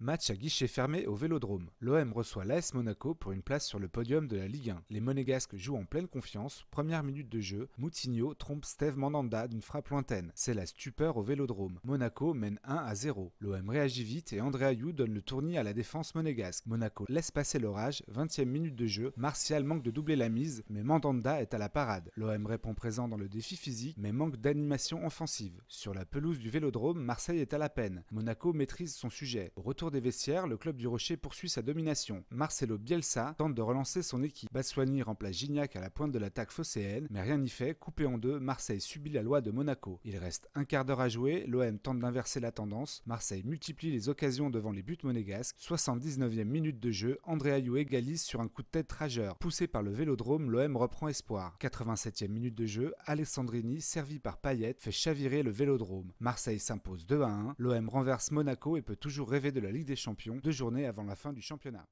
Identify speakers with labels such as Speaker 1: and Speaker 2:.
Speaker 1: Match à guichet fermé au Vélodrome. L'OM reçoit l'AS Monaco pour une place sur le podium de la Ligue 1. Les Monégasques jouent en pleine confiance. Première minute de jeu, Moutinho trompe Steve Mandanda d'une frappe lointaine. C'est la stupeur au Vélodrome. Monaco mène 1 à 0. L'OM réagit vite et André Ayou donne le tournis à la défense monégasque. Monaco laisse passer l'orage. 20e minute de jeu, Martial manque de doubler la mise, mais Mandanda est à la parade. L'OM répond présent dans le défi physique, mais manque d'animation offensive. Sur la pelouse du Vélodrome, Marseille est à la peine. Monaco maîtrise son sujet. Retour des vestiaires, le club du Rocher poursuit sa domination. Marcelo Bielsa tente de relancer son équipe. Bassoigny remplace Gignac à la pointe de l'attaque phocéenne, mais rien n'y fait. Coupé en deux, Marseille subit la loi de Monaco. Il reste un quart d'heure à jouer, l'OM tente d'inverser la tendance. Marseille multiplie les occasions devant les buts monégasques. 79e minute de jeu, André Ayou égalise sur un coup de tête rageur. Poussé par le vélodrome, l'OM reprend espoir. 87e minute de jeu, Alessandrini, servi par Payet, fait chavirer le vélodrome. Marseille s'impose 2 à 1. L'OM renverse Monaco et peut toujours rêver de la des Champions, deux journées avant la fin du championnat.